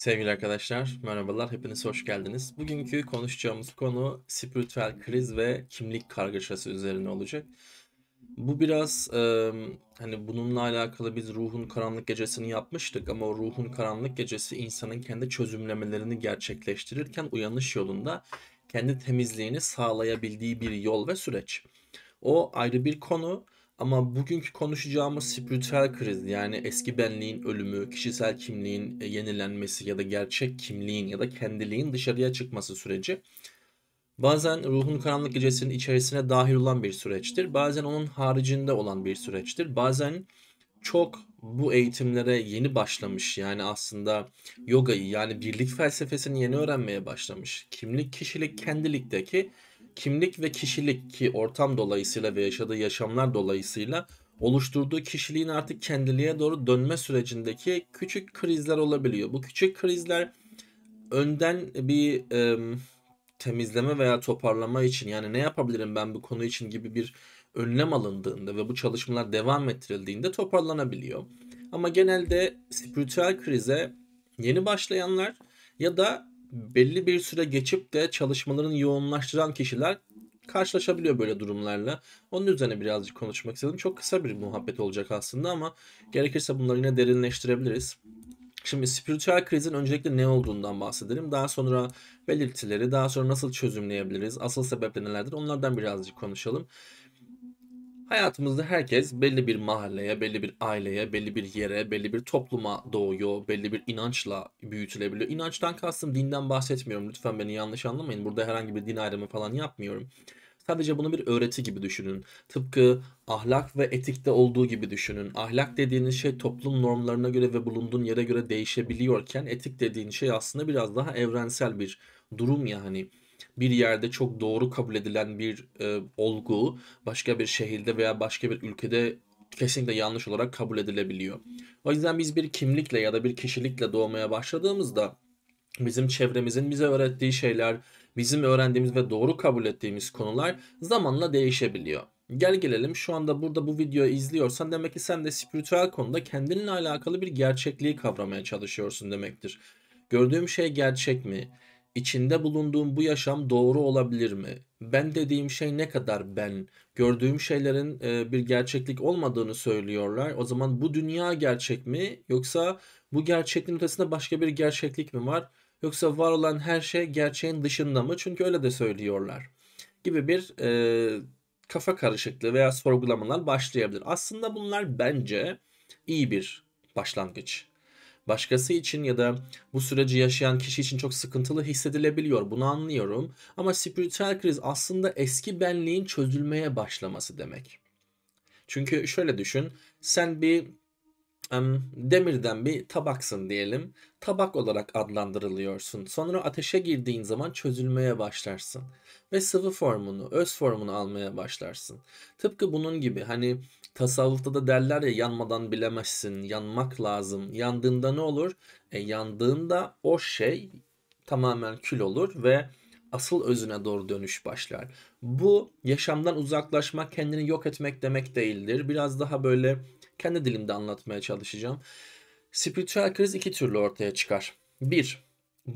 Sevgili arkadaşlar, merhabalar. Hepiniz hoş geldiniz. Bugünkü konuşacağımız konu spiritüel kriz ve kimlik kargaşası üzerine olacak. Bu biraz e, hani bununla alakalı biz ruhun karanlık gecesini yapmıştık ama o ruhun karanlık gecesi insanın kendi çözümlemelerini gerçekleştirirken uyanış yolunda kendi temizliğini sağlayabildiği bir yol ve süreç. O ayrı bir konu. Ama bugünkü konuşacağımız spiritüel kriz yani eski benliğin ölümü, kişisel kimliğin e, yenilenmesi ya da gerçek kimliğin ya da kendiliğin dışarıya çıkması süreci bazen ruhun karanlık gecesinin içerisine dahil olan bir süreçtir. Bazen onun haricinde olan bir süreçtir. Bazen çok bu eğitimlere yeni başlamış yani aslında yogayı yani birlik felsefesini yeni öğrenmeye başlamış. Kimlik, kişilik, kendilikteki kimlik ve kişilik ki ortam dolayısıyla ve yaşadığı yaşamlar dolayısıyla oluşturduğu kişiliğin artık kendiliğe doğru dönme sürecindeki küçük krizler olabiliyor. Bu küçük krizler önden bir e, temizleme veya toparlama için yani ne yapabilirim ben bu konu için gibi bir önlem alındığında ve bu çalışmalar devam ettirildiğinde toparlanabiliyor. Ama genelde spiritüel krize yeni başlayanlar ya da belli bir süre geçip de çalışmalarını yoğunlaştıran kişiler karşılaşabiliyor böyle durumlarla. Onun üzerine birazcık konuşmak istedim. Çok kısa bir muhabbet olacak aslında ama gerekirse bunları yine derinleştirebiliriz. Şimdi spiritüel krizin öncelikle ne olduğundan bahsedelim. Daha sonra belirtileri, daha sonra nasıl çözümleyebiliriz, asıl sebepler nelerdir onlardan birazcık konuşalım. Hayatımızda herkes belli bir mahalleye, belli bir aileye, belli bir yere, belli bir topluma doğuyor, belli bir inançla büyütülebiliyor. İnançtan kastım dinden bahsetmiyorum. Lütfen beni yanlış anlamayın. Burada herhangi bir din ayrımı falan yapmıyorum. Sadece bunu bir öğreti gibi düşünün. Tıpkı ahlak ve etikte olduğu gibi düşünün. Ahlak dediğiniz şey toplum normlarına göre ve bulunduğun yere göre değişebiliyorken etik dediğin şey aslında biraz daha evrensel bir durum yani bir yerde çok doğru kabul edilen bir e, olgu başka bir şehirde veya başka bir ülkede kesinlikle yanlış olarak kabul edilebiliyor. O yüzden biz bir kimlikle ya da bir kişilikle doğmaya başladığımızda bizim çevremizin bize öğrettiği şeyler, bizim öğrendiğimiz ve doğru kabul ettiğimiz konular zamanla değişebiliyor. Gel gelelim şu anda burada bu videoyu izliyorsan demek ki sen de spiritüel konuda kendinle alakalı bir gerçekliği kavramaya çalışıyorsun demektir. Gördüğüm şey gerçek mi? İçinde bulunduğum bu yaşam doğru olabilir mi? Ben dediğim şey ne kadar ben? Gördüğüm şeylerin e, bir gerçeklik olmadığını söylüyorlar. O zaman bu dünya gerçek mi? Yoksa bu gerçekliğin ötesinde başka bir gerçeklik mi var? Yoksa var olan her şey gerçeğin dışında mı? Çünkü öyle de söylüyorlar. Gibi bir e, kafa karışıklığı veya sorgulamalar başlayabilir. Aslında bunlar bence iyi bir başlangıç başkası için ya da bu süreci yaşayan kişi için çok sıkıntılı hissedilebiliyor. Bunu anlıyorum. Ama spiritüel kriz aslında eski benliğin çözülmeye başlaması demek. Çünkü şöyle düşün. Sen bir demirden bir tabaksın diyelim. Tabak olarak adlandırılıyorsun. Sonra ateşe girdiğin zaman çözülmeye başlarsın. Ve sıvı formunu, öz formunu almaya başlarsın. Tıpkı bunun gibi hani Tasavvufta da derler ya yanmadan bilemezsin, yanmak lazım. Yandığında ne olur? E, yandığında o şey tamamen kül olur ve asıl özüne doğru dönüş başlar. Bu yaşamdan uzaklaşmak, kendini yok etmek demek değildir. Biraz daha böyle kendi dilimde anlatmaya çalışacağım. Spiritual kriz iki türlü ortaya çıkar. Bir,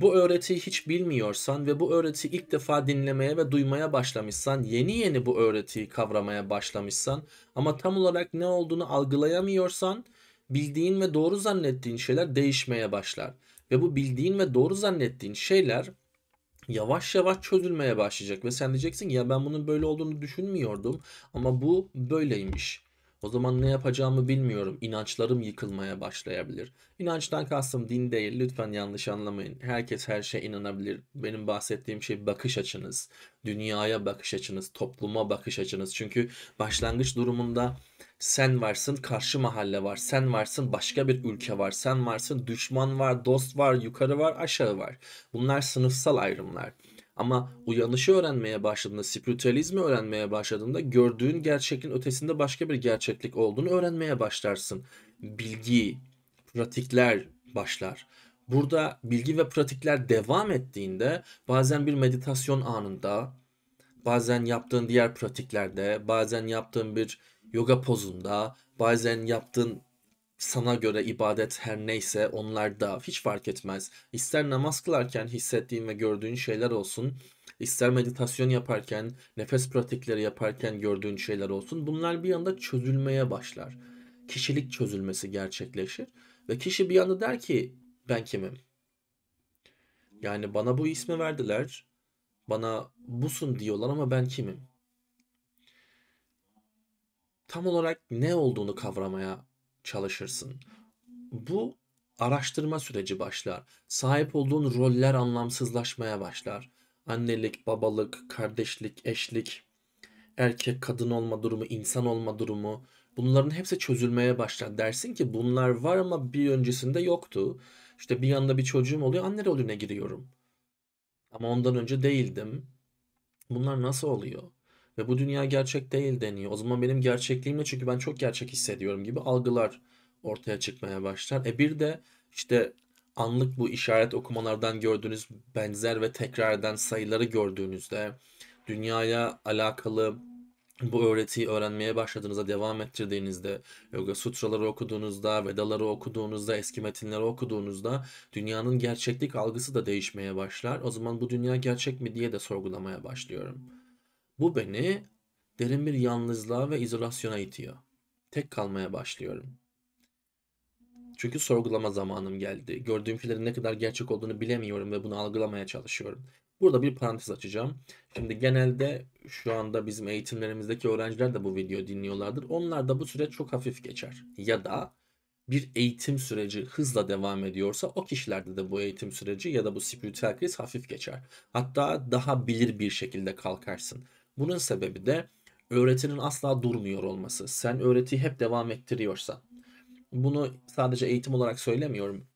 bu öğretiyi hiç bilmiyorsan ve bu öğretiyi ilk defa dinlemeye ve duymaya başlamışsan, yeni yeni bu öğretiyi kavramaya başlamışsan ama tam olarak ne olduğunu algılayamıyorsan bildiğin ve doğru zannettiğin şeyler değişmeye başlar. Ve bu bildiğin ve doğru zannettiğin şeyler yavaş yavaş çözülmeye başlayacak ve sen diyeceksin ya ben bunun böyle olduğunu düşünmüyordum ama bu böyleymiş. O zaman ne yapacağımı bilmiyorum. İnançlarım yıkılmaya başlayabilir. İnançtan kastım din değil. Lütfen yanlış anlamayın. Herkes her şeye inanabilir. Benim bahsettiğim şey bakış açınız. Dünyaya bakış açınız. Topluma bakış açınız. Çünkü başlangıç durumunda sen varsın, karşı mahalle var. Sen varsın, başka bir ülke var. Sen varsın, düşman var, dost var, yukarı var, aşağı var. Bunlar sınıfsal ayrımlar. Ama uyanışı öğrenmeye başladığında, spiritüalizmi öğrenmeye başladığında gördüğün gerçekin ötesinde başka bir gerçeklik olduğunu öğrenmeye başlarsın. Bilgi, pratikler başlar. Burada bilgi ve pratikler devam ettiğinde bazen bir meditasyon anında, bazen yaptığın diğer pratiklerde, bazen yaptığın bir yoga pozunda, bazen yaptığın sana göre ibadet her neyse onlar da hiç fark etmez. İster namaz kılarken hissettiğin ve gördüğün şeyler olsun, ister meditasyon yaparken, nefes pratikleri yaparken gördüğün şeyler olsun. Bunlar bir anda çözülmeye başlar. Kişilik çözülmesi gerçekleşir ve kişi bir anda der ki ben kimim? Yani bana bu ismi verdiler. Bana busun diyorlar ama ben kimim? Tam olarak ne olduğunu kavramaya çalışırsın. Bu araştırma süreci başlar. Sahip olduğun roller anlamsızlaşmaya başlar. Annelik, babalık, kardeşlik, eşlik, erkek kadın olma durumu, insan olma durumu bunların hepsi çözülmeye başlar. Dersin ki bunlar var ama bir öncesinde yoktu. İşte bir yanda bir çocuğum oluyor, anne rolüne giriyorum. Ama ondan önce değildim. Bunlar nasıl oluyor? ve bu dünya gerçek değil deniyor. O zaman benim gerçekliğim ne? Çünkü ben çok gerçek hissediyorum gibi algılar ortaya çıkmaya başlar. E bir de işte anlık bu işaret okumalardan gördüğünüz benzer ve tekrar eden sayıları gördüğünüzde dünyaya alakalı bu öğretiyi öğrenmeye başladığınızda, devam ettirdiğinizde, yoga sutraları okuduğunuzda, vedaları okuduğunuzda, eski metinleri okuduğunuzda dünyanın gerçeklik algısı da değişmeye başlar. O zaman bu dünya gerçek mi diye de sorgulamaya başlıyorum. Bu beni derin bir yalnızlığa ve izolasyona itiyor. Tek kalmaya başlıyorum. Çünkü sorgulama zamanım geldi. Gördüğüm şeylerin ne kadar gerçek olduğunu bilemiyorum ve bunu algılamaya çalışıyorum. Burada bir parantez açacağım. Şimdi genelde şu anda bizim eğitimlerimizdeki öğrenciler de bu video dinliyorlardır. Onlar da bu süreç çok hafif geçer. Ya da bir eğitim süreci hızla devam ediyorsa o kişilerde de bu eğitim süreci ya da bu spiritüel kriz hafif geçer. Hatta daha bilir bir şekilde kalkarsın. Bunun sebebi de öğretinin asla durmuyor olması. Sen öğretiyi hep devam ettiriyorsan. Bunu sadece eğitim olarak söylemiyorum.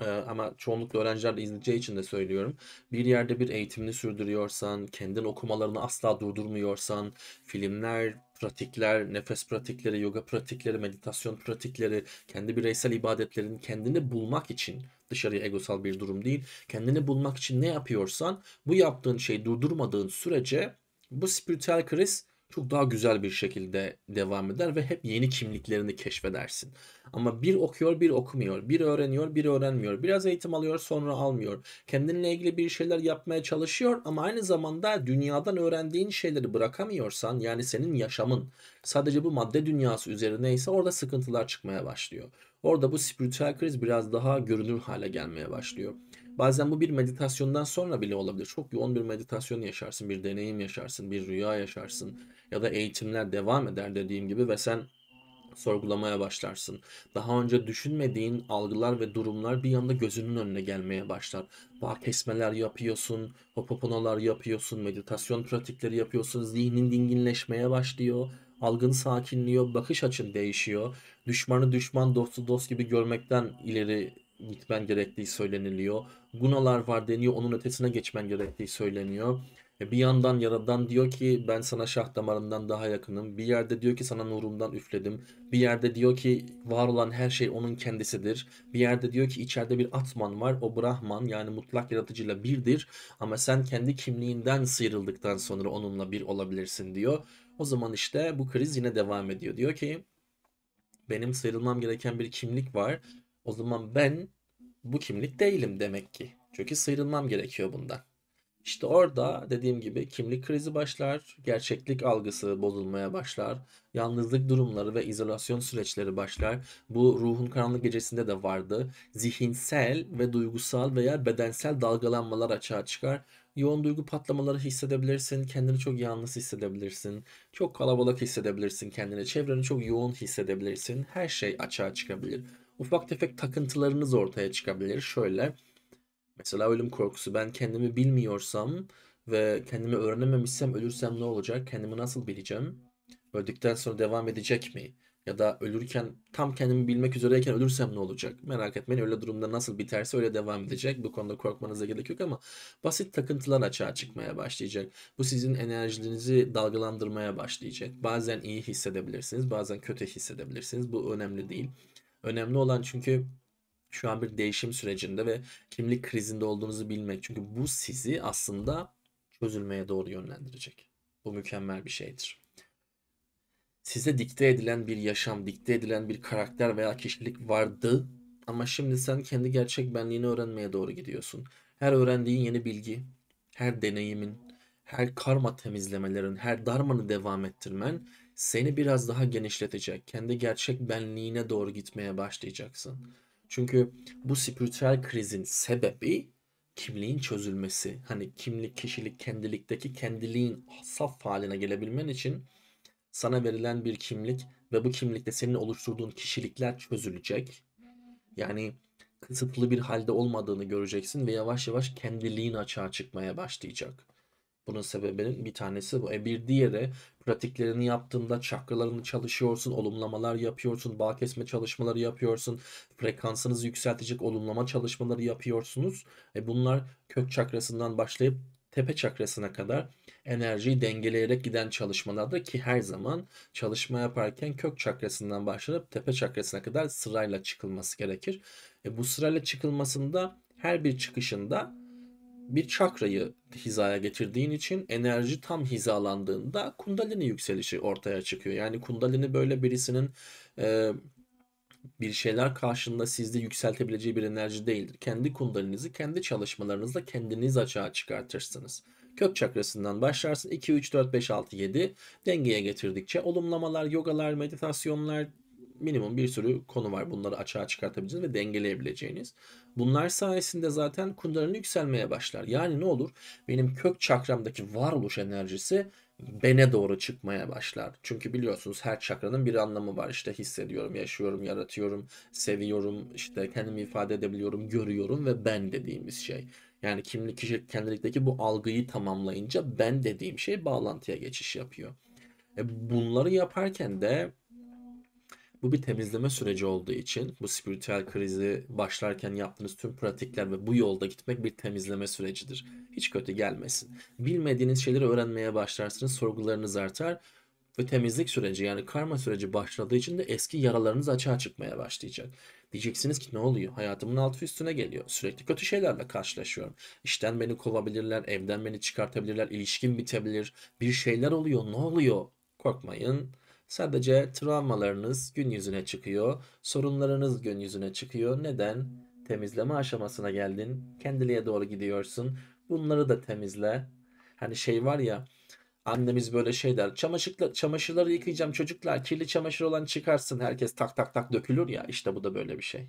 Ee, ama çoğunlukla öğrenciler de izleyeceği için de söylüyorum. Bir yerde bir eğitimini sürdürüyorsan, kendin okumalarını asla durdurmuyorsan, filmler, pratikler, nefes pratikleri, yoga pratikleri, meditasyon pratikleri, kendi bireysel ibadetlerin kendini bulmak için dışarıya egosal bir durum değil. Kendini bulmak için ne yapıyorsan bu yaptığın şeyi durdurmadığın sürece bu spiritüel kriz çok daha güzel bir şekilde devam eder ve hep yeni kimliklerini keşfedersin. Ama bir okuyor, bir okumuyor, bir öğreniyor, bir öğrenmiyor. Biraz eğitim alıyor, sonra almıyor. Kendinle ilgili bir şeyler yapmaya çalışıyor ama aynı zamanda dünyadan öğrendiğin şeyleri bırakamıyorsan yani senin yaşamın sadece bu madde dünyası üzerine ise orada sıkıntılar çıkmaya başlıyor. Orada bu spiritüel kriz biraz daha görünür hale gelmeye başlıyor. Bazen bu bir meditasyondan sonra bile olabilir. Çok yoğun bir meditasyon yaşarsın, bir deneyim yaşarsın, bir rüya yaşarsın ya da eğitimler devam eder dediğim gibi ve sen sorgulamaya başlarsın. Daha önce düşünmediğin algılar ve durumlar bir anda gözünün önüne gelmeye başlar. Bağ kesmeler yapıyorsun, hopoponalar yapıyorsun, meditasyon pratikleri yapıyorsun, zihnin dinginleşmeye başlıyor. Algın sakinliyor, bakış açın değişiyor. Düşmanı düşman, dostu dost gibi görmekten ileri gitmen gerektiği söyleniliyor. Gunalar var deniyor onun ötesine geçmen gerektiği söyleniyor. E, bir yandan yaradan diyor ki ben sana şah damarından daha yakınım. Bir yerde diyor ki sana nurumdan üfledim. Bir yerde diyor ki var olan her şey onun kendisidir. Bir yerde diyor ki içeride bir atman var. O Brahman yani mutlak yaratıcıyla birdir. Ama sen kendi kimliğinden sıyrıldıktan sonra onunla bir olabilirsin diyor. O zaman işte bu kriz yine devam ediyor. Diyor ki benim sıyrılmam gereken bir kimlik var o zaman ben bu kimlik değilim demek ki. Çünkü sıyrılmam gerekiyor bundan. İşte orada dediğim gibi kimlik krizi başlar, gerçeklik algısı bozulmaya başlar, yalnızlık durumları ve izolasyon süreçleri başlar. Bu ruhun karanlık gecesinde de vardı. Zihinsel ve duygusal veya bedensel dalgalanmalar açığa çıkar. Yoğun duygu patlamaları hissedebilirsin, kendini çok yalnız hissedebilirsin, çok kalabalık hissedebilirsin kendini, çevreni çok yoğun hissedebilirsin. Her şey açığa çıkabilir ufak tefek takıntılarınız ortaya çıkabilir. Şöyle mesela ölüm korkusu ben kendimi bilmiyorsam ve kendimi öğrenememişsem ölürsem ne olacak? Kendimi nasıl bileceğim? Öldükten sonra devam edecek mi? Ya da ölürken tam kendimi bilmek üzereyken ölürsem ne olacak? Merak etmeyin öyle durumda nasıl biterse öyle devam edecek. Bu konuda korkmanıza gerek yok ama basit takıntılar açığa çıkmaya başlayacak. Bu sizin enerjinizi dalgalandırmaya başlayacak. Bazen iyi hissedebilirsiniz, bazen kötü hissedebilirsiniz. Bu önemli değil. Önemli olan çünkü şu an bir değişim sürecinde ve kimlik krizinde olduğunuzu bilmek. Çünkü bu sizi aslında çözülmeye doğru yönlendirecek. Bu mükemmel bir şeydir. Size dikte edilen bir yaşam, dikte edilen bir karakter veya kişilik vardı ama şimdi sen kendi gerçek benliğini öğrenmeye doğru gidiyorsun. Her öğrendiğin yeni bilgi, her deneyimin, her karma temizlemelerin, her darmanı devam ettirmen seni biraz daha genişletecek. Kendi gerçek benliğine doğru gitmeye başlayacaksın. Çünkü bu spiritüel krizin sebebi kimliğin çözülmesi. Hani kimlik, kişilik, kendilikteki kendiliğin saf haline gelebilmen için sana verilen bir kimlik ve bu kimlikte senin oluşturduğun kişilikler çözülecek. Yani kısıtlı bir halde olmadığını göreceksin ve yavaş yavaş kendiliğin açığa çıkmaya başlayacak. Bunun sebebinin bir tanesi bu. E bir diğeri pratiklerini yaptığında çakralarını çalışıyorsun, olumlamalar yapıyorsun, bağ kesme çalışmaları yapıyorsun, frekansınızı yükseltecek olumlama çalışmaları yapıyorsunuz. E bunlar kök çakrasından başlayıp tepe çakrasına kadar enerjiyi dengeleyerek giden çalışmalardır ki her zaman çalışma yaparken kök çakrasından başlayıp tepe çakrasına kadar sırayla çıkılması gerekir. E bu sırayla çıkılmasında her bir çıkışında bir çakrayı hizaya getirdiğin için enerji tam hizalandığında kundalini yükselişi ortaya çıkıyor. Yani kundalini böyle birisinin e, bir şeyler karşında sizde yükseltebileceği bir enerji değildir. Kendi kundalinizi kendi çalışmalarınızla kendiniz açığa çıkartırsınız. Kök çakrasından başlarsın 2, 3, 4, 5, 6, 7 dengeye getirdikçe olumlamalar, yogalar, meditasyonlar, minimum bir sürü konu var. Bunları açığa çıkartabileceğiniz ve dengeleyebileceğiniz. Bunlar sayesinde zaten kundalini yükselmeye başlar. Yani ne olur? Benim kök çakramdaki varoluş enerjisi bene doğru çıkmaya başlar. Çünkü biliyorsunuz her çakranın bir anlamı var. İşte hissediyorum, yaşıyorum, yaratıyorum, seviyorum, işte kendimi ifade edebiliyorum, görüyorum ve ben dediğimiz şey. Yani kimlik kişi kendilikteki bu algıyı tamamlayınca ben dediğim şey bağlantıya geçiş yapıyor. E bunları yaparken de bu bir temizleme süreci olduğu için bu spiritüel krizi başlarken yaptığınız tüm pratikler ve bu yolda gitmek bir temizleme sürecidir. Hiç kötü gelmesin. Bilmediğiniz şeyleri öğrenmeye başlarsınız, sorgularınız artar ve temizlik süreci yani karma süreci başladığı için de eski yaralarınız açığa çıkmaya başlayacak. Diyeceksiniz ki ne oluyor? Hayatımın altı üstüne geliyor. Sürekli kötü şeylerle karşılaşıyorum. İşten beni kovabilirler, evden beni çıkartabilirler, ilişkim bitebilir. Bir şeyler oluyor. Ne oluyor? Korkmayın Sadece travmalarınız gün yüzüne çıkıyor. Sorunlarınız gün yüzüne çıkıyor. Neden? Temizleme aşamasına geldin. Kendiliğe doğru gidiyorsun. Bunları da temizle. Hani şey var ya annemiz böyle şey der. Çamaşırla, çamaşırları yıkayacağım çocuklar. Kirli çamaşır olan çıkarsın. Herkes tak tak tak dökülür ya. İşte bu da böyle bir şey.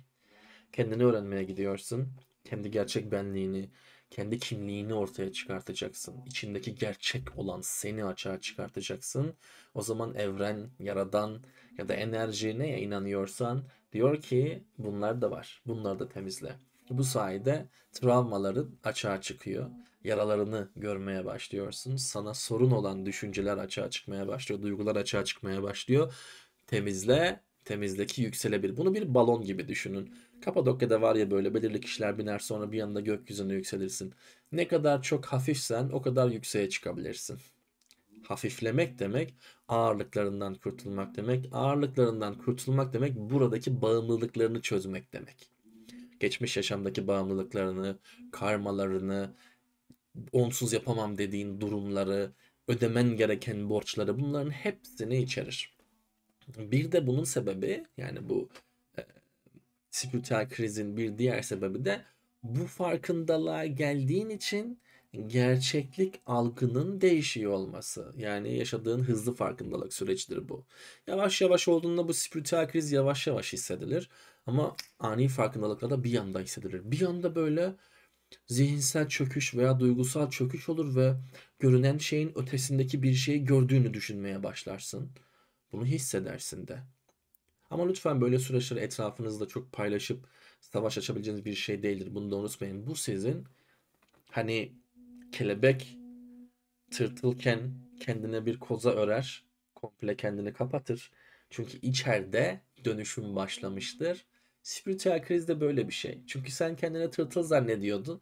Kendini öğrenmeye gidiyorsun. Kendi gerçek benliğini, kendi kimliğini ortaya çıkartacaksın. İçindeki gerçek olan seni açığa çıkartacaksın. O zaman evren, yaradan ya da enerji neye inanıyorsan diyor ki bunlar da var. Bunları da temizle. Bu sayede travmaları açığa çıkıyor. Yaralarını görmeye başlıyorsun. Sana sorun olan düşünceler açığa çıkmaya başlıyor. Duygular açığa çıkmaya başlıyor. Temizle, temizle ki yükselebil. Bunu bir balon gibi düşünün. Kapadokya'da var ya böyle belirli kişiler biner sonra bir yanında gökyüzüne yükselirsin. Ne kadar çok hafifsen o kadar yükseğe çıkabilirsin. Hafiflemek demek ağırlıklarından kurtulmak demek. Ağırlıklarından kurtulmak demek buradaki bağımlılıklarını çözmek demek. Geçmiş yaşamdaki bağımlılıklarını, karmalarını, onsuz yapamam dediğin durumları, ödemen gereken borçları bunların hepsini içerir. Bir de bunun sebebi yani bu spiritüel krizin bir diğer sebebi de bu farkındalığa geldiğin için gerçeklik algının değişiyor olması. Yani yaşadığın hızlı farkındalık süreçtir bu. Yavaş yavaş olduğunda bu spiritüel kriz yavaş yavaş hissedilir. Ama ani farkındalıkla da bir anda hissedilir. Bir anda böyle zihinsel çöküş veya duygusal çöküş olur ve görünen şeyin ötesindeki bir şeyi gördüğünü düşünmeye başlarsın. Bunu hissedersin de. Ama lütfen böyle süreçleri etrafınızda çok paylaşıp savaş açabileceğiniz bir şey değildir. Bunu da unutmayın. Bu sizin hani kelebek tırtılken kendine bir koza örer. Komple kendini kapatır. Çünkü içeride dönüşüm başlamıştır. Spiritüel kriz de böyle bir şey. Çünkü sen kendine tırtıl zannediyordun.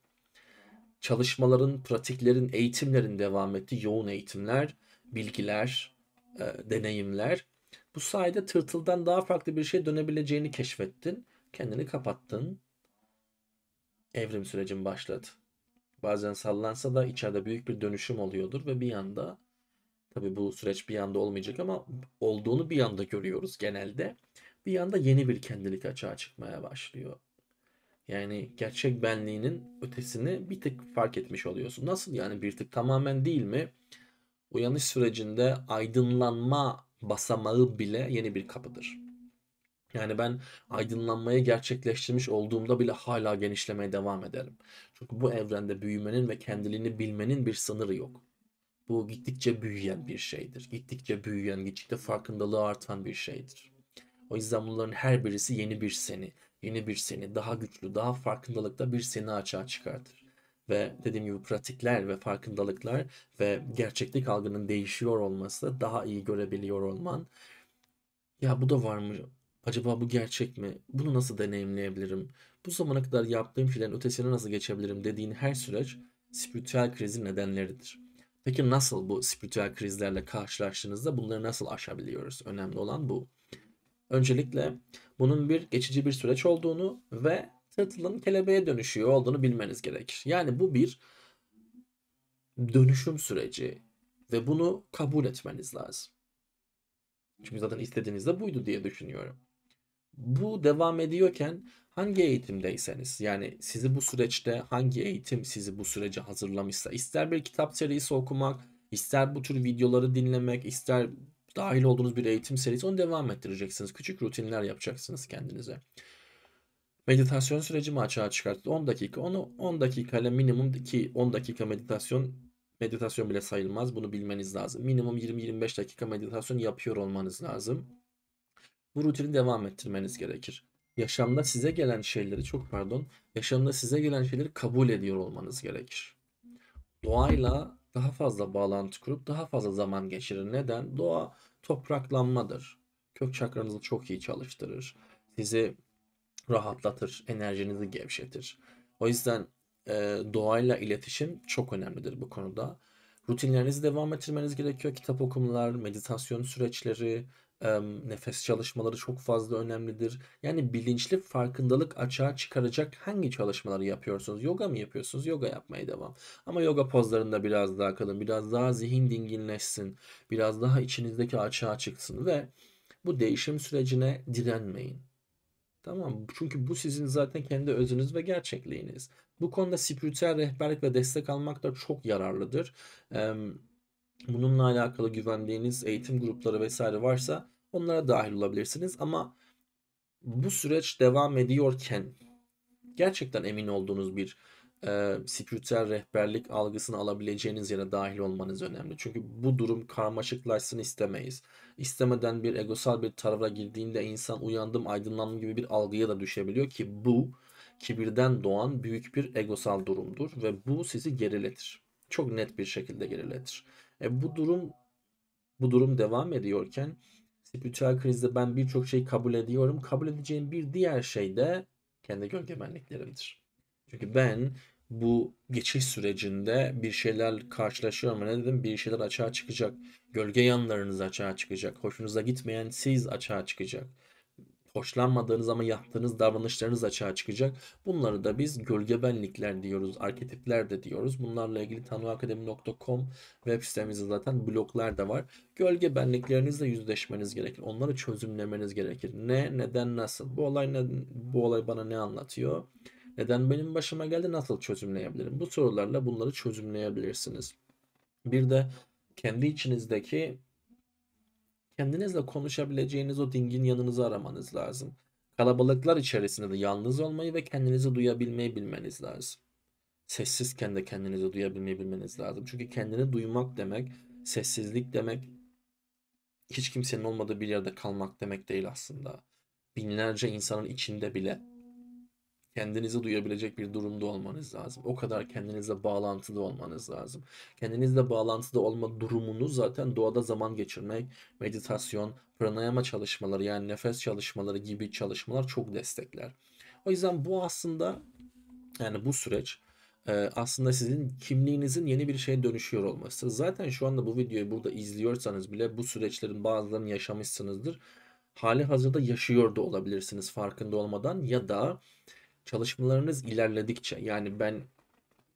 Çalışmaların, pratiklerin, eğitimlerin devam etti. Yoğun eğitimler, bilgiler, e, deneyimler. Bu sayede tırtıldan daha farklı bir şey dönebileceğini keşfettin. Kendini kapattın. Evrim sürecin başladı. Bazen sallansa da içeride büyük bir dönüşüm oluyordur ve bir anda tabi bu süreç bir anda olmayacak ama olduğunu bir anda görüyoruz genelde. Bir anda yeni bir kendilik açığa çıkmaya başlıyor. Yani gerçek benliğinin ötesini bir tık fark etmiş oluyorsun. Nasıl yani bir tık tamamen değil mi? Uyanış sürecinde aydınlanma basamağı bile yeni bir kapıdır. Yani ben aydınlanmayı gerçekleştirmiş olduğumda bile hala genişlemeye devam ederim. Çünkü bu evrende büyümenin ve kendiliğini bilmenin bir sınırı yok. Bu gittikçe büyüyen bir şeydir. Gittikçe büyüyen, gittikçe farkındalığı artan bir şeydir. O yüzden bunların her birisi yeni bir seni, yeni bir seni, daha güçlü, daha farkındalıkta bir seni açığa çıkartır ve dediğim gibi pratikler ve farkındalıklar ve gerçeklik algının değişiyor olması daha iyi görebiliyor olman. Ya bu da var mı? Acaba bu gerçek mi? Bunu nasıl deneyimleyebilirim? Bu zamana kadar yaptığım şeylerin ötesine nasıl geçebilirim dediğin her süreç spiritüel krizin nedenleridir. Peki nasıl bu spiritüel krizlerle karşılaştığınızda bunları nasıl aşabiliyoruz? Önemli olan bu. Öncelikle bunun bir geçici bir süreç olduğunu ve Turtle'ın kelebeğe dönüşüyor olduğunu bilmeniz gerekir. Yani bu bir dönüşüm süreci ve bunu kabul etmeniz lazım. Çünkü zaten istediğinizde buydu diye düşünüyorum. Bu devam ediyorken hangi eğitimdeyseniz yani sizi bu süreçte hangi eğitim sizi bu sürece hazırlamışsa ister bir kitap serisi okumak, ister bu tür videoları dinlemek, ister dahil olduğunuz bir eğitim serisi onu devam ettireceksiniz. Küçük rutinler yapacaksınız kendinize meditasyon sürecimi açığa çıkarttı. 10 dakika. Onu 10 dakika ile minimum ki 10 dakika meditasyon meditasyon bile sayılmaz. Bunu bilmeniz lazım. Minimum 20-25 dakika meditasyon yapıyor olmanız lazım. Bu rutini devam ettirmeniz gerekir. Yaşamda size gelen şeyleri çok pardon, yaşamda size gelen şeyleri kabul ediyor olmanız gerekir. Doğayla daha fazla bağlantı kurup daha fazla zaman geçirir. Neden? Doğa topraklanmadır. Kök çakranızı çok iyi çalıştırır. Sizi rahatlatır, enerjinizi gevşetir. O yüzden e, doğayla iletişim çok önemlidir bu konuda. Rutinlerinizi devam ettirmeniz gerekiyor. Kitap okumalar, meditasyon süreçleri, e, nefes çalışmaları çok fazla önemlidir. Yani bilinçli farkındalık açığa çıkaracak hangi çalışmaları yapıyorsunuz? Yoga mı yapıyorsunuz? Yoga yapmaya devam. Ama yoga pozlarında biraz daha kalın. Biraz daha zihin dinginleşsin. Biraz daha içinizdeki açığa çıksın ve bu değişim sürecine direnmeyin. Tamam Çünkü bu sizin zaten kendi özünüz ve gerçekliğiniz. Bu konuda spiritüel rehberlik ve destek almak da çok yararlıdır. Bununla alakalı güvendiğiniz eğitim grupları vesaire varsa onlara dahil olabilirsiniz. Ama bu süreç devam ediyorken gerçekten emin olduğunuz bir e, spiritüel rehberlik algısını alabileceğiniz yere dahil olmanız önemli. Çünkü bu durum karmaşıklaşsın istemeyiz. İstemeden bir egosal bir tarafa girdiğinde insan uyandım aydınlandım gibi bir algıya da düşebiliyor ki bu kibirden doğan büyük bir egosal durumdur ve bu sizi geriletir. Çok net bir şekilde geriletir. E bu durum bu durum devam ediyorken spiritüel krizde ben birçok şey kabul ediyorum. Kabul edeceğim bir diğer şey de kendi gölge gölgemenliklerimdir. Çünkü ben bu geçiş sürecinde bir şeyler karşılaşıyor ama ne dedim bir şeyler açığa çıkacak. Gölge yanlarınız açığa çıkacak. Hoşunuza gitmeyen siz açığa çıkacak. Hoşlanmadığınız ama yaptığınız davranışlarınız açığa çıkacak. Bunları da biz gölge benlikler diyoruz, arketipler de diyoruz. Bunlarla ilgili tanrıakademi.com web sitemizde zaten bloglar da var. Gölge benliklerinizle yüzleşmeniz gerekir. Onları çözümlemeniz gerekir. Ne, neden, nasıl? Bu olay ne, bu olay bana ne anlatıyor? Neden benim başıma geldi? Nasıl çözümleyebilirim? Bu sorularla bunları çözümleyebilirsiniz. Bir de kendi içinizdeki kendinizle konuşabileceğiniz o dingin yanınızı aramanız lazım. Kalabalıklar içerisinde de yalnız olmayı ve kendinizi duyabilmeyi bilmeniz lazım. Sessiz kendi kendinizi duyabilmeyi bilmeniz lazım. Çünkü kendini duymak demek, sessizlik demek, hiç kimsenin olmadığı bir yerde kalmak demek değil aslında. Binlerce insanın içinde bile kendinizi duyabilecek bir durumda olmanız lazım. O kadar kendinizle bağlantılı olmanız lazım. Kendinizle bağlantılı olma durumunu zaten doğada zaman geçirmek, meditasyon, pranayama çalışmaları yani nefes çalışmaları gibi çalışmalar çok destekler. O yüzden bu aslında yani bu süreç e, aslında sizin kimliğinizin yeni bir şeye dönüşüyor olması. Zaten şu anda bu videoyu burada izliyorsanız bile bu süreçlerin bazılarını yaşamışsınızdır. Hali hazırda yaşıyor da olabilirsiniz farkında olmadan ya da çalışmalarınız ilerledikçe yani ben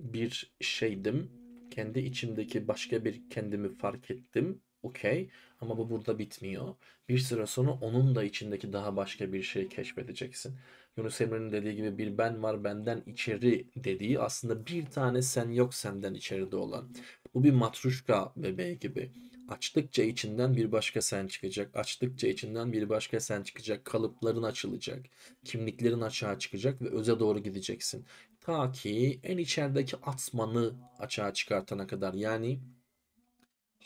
bir şeydim. Kendi içimdeki başka bir kendimi fark ettim. Okey ama bu burada bitmiyor. Bir süre sonra onun da içindeki daha başka bir şey keşfedeceksin. Yunus Emre'nin dediği gibi bir ben var benden içeri dediği aslında bir tane sen yok senden içeride olan. Bu bir matruşka bebeği gibi. Açtıkça içinden bir başka sen çıkacak. Açtıkça içinden bir başka sen çıkacak. Kalıpların açılacak. Kimliklerin açığa çıkacak ve öze doğru gideceksin. Ta ki en içerideki atmanı açığa çıkartana kadar. Yani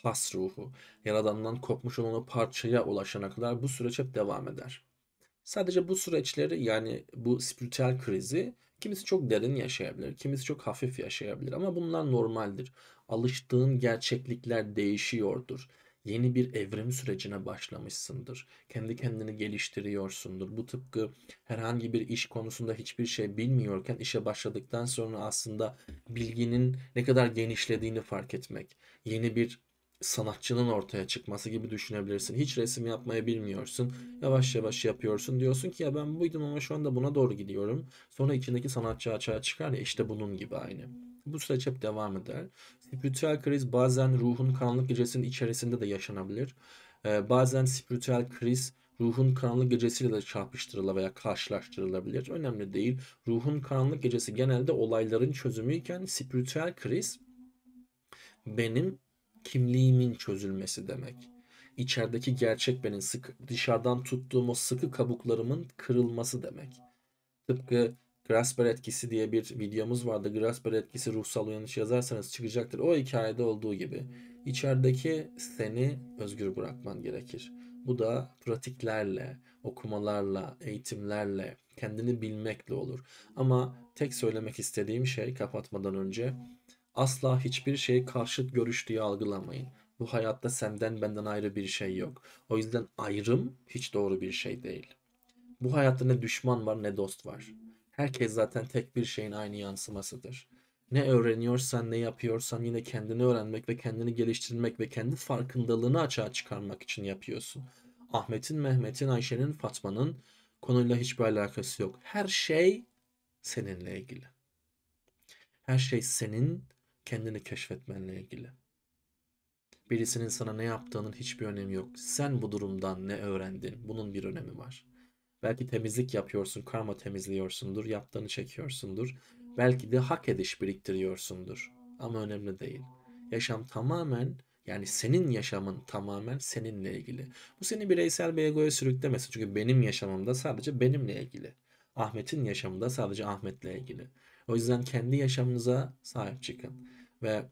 has ruhu. Yaradan'dan kopmuş olan o parçaya ulaşana kadar bu süreç hep devam eder. Sadece bu süreçleri yani bu spiritüel krizi kimisi çok derin yaşayabilir, kimisi çok hafif yaşayabilir ama bunlar normaldir alıştığın gerçeklikler değişiyordur. Yeni bir evrim sürecine başlamışsındır. Kendi kendini geliştiriyorsundur. Bu tıpkı herhangi bir iş konusunda hiçbir şey bilmiyorken işe başladıktan sonra aslında bilginin ne kadar genişlediğini fark etmek. Yeni bir sanatçının ortaya çıkması gibi düşünebilirsin. Hiç resim yapmayı bilmiyorsun. Hmm. Yavaş yavaş yapıyorsun. Diyorsun ki ya ben buydum ama şu anda buna doğru gidiyorum. Sonra içindeki sanatçı açığa çıkar ya işte bunun gibi aynı. Hmm. Bu süreç hep devam eder. Spiritüel kriz bazen ruhun karanlık gecesinin içerisinde de yaşanabilir. Ee, bazen spiritüel kriz ruhun karanlık gecesiyle de çarpıştırılabilir veya karşılaştırılabilir. Önemli değil. Ruhun karanlık gecesi genelde olayların çözümüyken spiritüel kriz benim kimliğimin çözülmesi demek. İçerideki gerçek benim sık dışarıdan tuttuğum o sıkı kabuklarımın kırılması demek. Tıpkı Grasper etkisi diye bir videomuz vardı. Grasper etkisi ruhsal uyanış yazarsanız çıkacaktır. O hikayede olduğu gibi. İçerideki seni özgür bırakman gerekir. Bu da pratiklerle, okumalarla, eğitimlerle, kendini bilmekle olur. Ama tek söylemek istediğim şey kapatmadan önce asla hiçbir şeyi karşıt görüş diye algılamayın. Bu hayatta senden benden ayrı bir şey yok. O yüzden ayrım hiç doğru bir şey değil. Bu hayatta ne düşman var ne dost var. Herkes zaten tek bir şeyin aynı yansımasıdır. Ne öğreniyorsan, ne yapıyorsan yine kendini öğrenmek ve kendini geliştirmek ve kendi farkındalığını açığa çıkarmak için yapıyorsun. Ahmet'in, Mehmet'in, Ayşe'nin, Fatma'nın konuyla hiçbir alakası yok. Her şey seninle ilgili. Her şey senin kendini keşfetmenle ilgili. Birisinin sana ne yaptığının hiçbir önemi yok. Sen bu durumdan ne öğrendin? Bunun bir önemi var. Belki temizlik yapıyorsun, karma temizliyorsundur, yaptığını çekiyorsundur. Belki de hak ediş biriktiriyorsundur. Ama önemli değil. Yaşam tamamen yani senin yaşamın tamamen seninle ilgili. Bu seni bireysel bir egoya sürüklemesin. Çünkü benim yaşamımda sadece benimle ilgili. Ahmet'in yaşamında sadece Ahmet'le ilgili. O yüzden kendi yaşamınıza sahip çıkın. Ve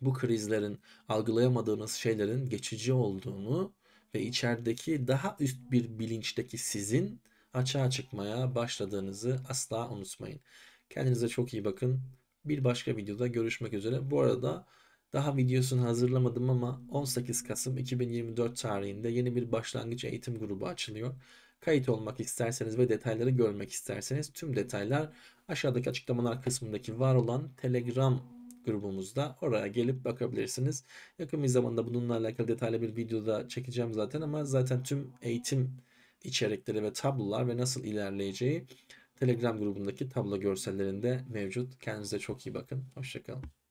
bu krizlerin, algılayamadığınız şeylerin geçici olduğunu ve içerideki daha üst bir bilinçteki sizin açığa çıkmaya başladığınızı asla unutmayın. Kendinize çok iyi bakın. Bir başka videoda görüşmek üzere. Bu arada daha videosunu hazırlamadım ama 18 Kasım 2024 tarihinde yeni bir başlangıç eğitim grubu açılıyor. Kayıt olmak isterseniz ve detayları görmek isterseniz tüm detaylar aşağıdaki açıklamalar kısmındaki var olan Telegram grubumuzda. Oraya gelip bakabilirsiniz. Yakın bir zamanda bununla alakalı detaylı bir videoda çekeceğim zaten ama zaten tüm eğitim içerikleri ve tablolar ve nasıl ilerleyeceği Telegram grubundaki tablo görsellerinde mevcut. Kendinize çok iyi bakın. Hoşçakalın.